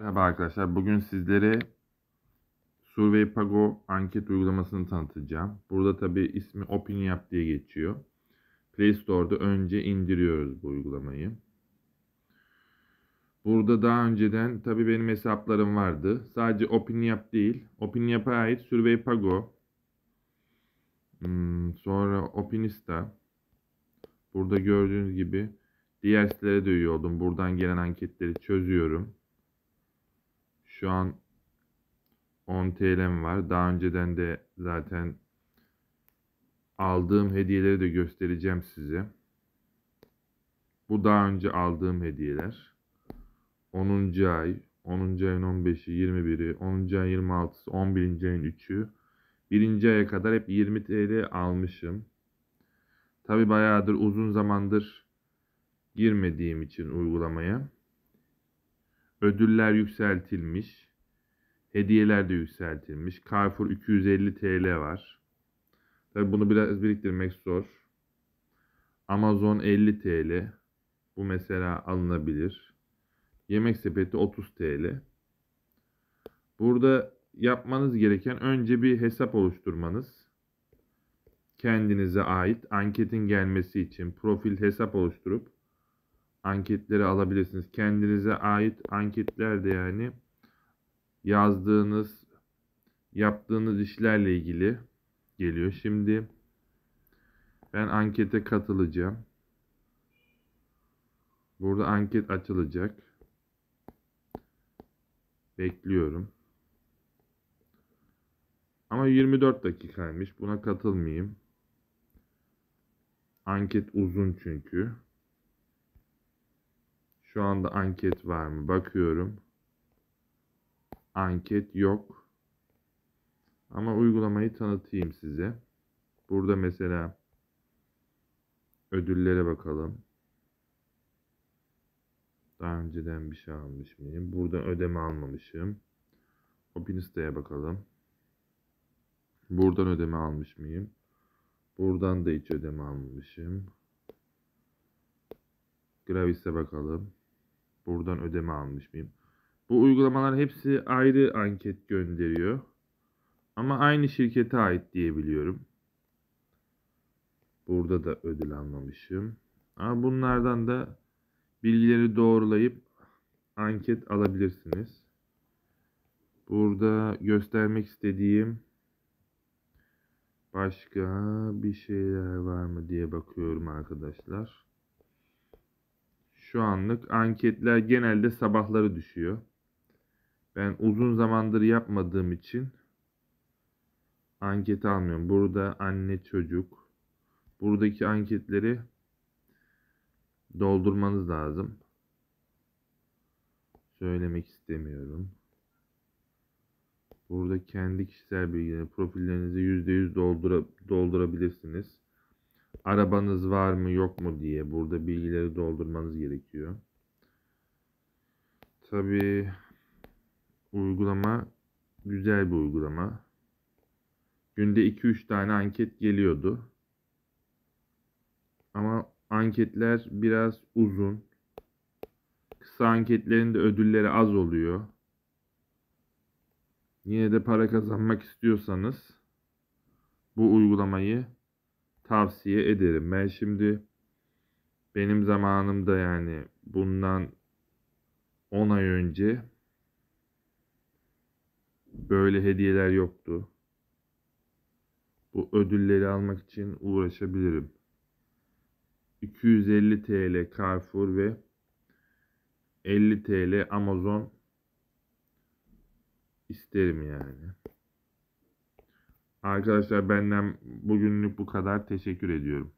Merhaba arkadaşlar. Bugün sizlere SurveyPago anket uygulamasını tanıtacağım. Burada tabi ismi OpenYap diye geçiyor. Play Store'da önce indiriyoruz bu uygulamayı. Burada daha önceden tabi benim hesaplarım vardı. Sadece OpenYap değil. OpenYap'a ait SurveyPago, hmm, sonra Opinista. Burada gördüğünüz gibi diğer sitelere de üye oldum. Buradan gelen anketleri çözüyorum. Şu an 10 TL'm var. Daha önceden de zaten aldığım hediyeleri de göstereceğim size. Bu daha önce aldığım hediyeler. 10. ay, 10. ayın 15'i, 21'i, 10. ayın 26'sı, 11. ayın 3'ü. 1. aya kadar hep 20 TL almışım. Tabi bayağıdır uzun zamandır girmediğim için uygulamaya. Ödüller yükseltilmiş. Hediyeler de yükseltilmiş. Carrefour 250 TL var. Tabii bunu biraz biriktirmek zor. Amazon 50 TL. Bu mesela alınabilir. Yemek sepeti 30 TL. Burada yapmanız gereken önce bir hesap oluşturmanız. Kendinize ait anketin gelmesi için profil hesap oluşturup anketleri alabilirsiniz. Kendinize ait anketler de yani yazdığınız, yaptığınız işlerle ilgili geliyor. Şimdi ben ankete katılacağım. Burada anket açılacak. Bekliyorum. Ama 24 dakikaymış. Buna katılmayayım. Anket uzun çünkü. Şu anda anket var mı? Bakıyorum. Anket yok. Ama uygulamayı tanıtayım size. Burada mesela ödüllere bakalım. Daha önceden bir şey almış mıyım? Burada ödeme almamışım. Open bakalım. Buradan ödeme almış mıyım? Buradan da hiç ödeme almamışım. Gravis'e bakalım. Buradan ödeme almış mıyım? Bu uygulamalar hepsi ayrı anket gönderiyor. Ama aynı şirkete ait diyebiliyorum. Burada da ödül almamışım. Ama bunlardan da bilgileri doğrulayıp anket alabilirsiniz. Burada göstermek istediğim başka bir şeyler var mı diye bakıyorum arkadaşlar şu anlık anketler genelde sabahları düşüyor. Ben uzun zamandır yapmadığım için anket almıyorum. Burada anne çocuk. Buradaki anketleri doldurmanız lazım. Söylemek istemiyorum. Burada kendi kişisel bilgileri, profillerinizi %100 doldura, doldurabilirsiniz arabanız var mı yok mu diye burada bilgileri doldurmanız gerekiyor. Tabi uygulama güzel bir uygulama. Günde 2-3 tane anket geliyordu. Ama anketler biraz uzun. Kısa anketlerin de ödülleri az oluyor. Yine de para kazanmak istiyorsanız bu uygulamayı tavsiye ederim. Ben şimdi benim zamanımda yani bundan 10 ay önce böyle hediyeler yoktu. Bu ödülleri almak için uğraşabilirim. 250 TL Carrefour ve 50 TL Amazon isterim yani. Arkadaşlar benden bugünlük bu kadar. Teşekkür ediyorum.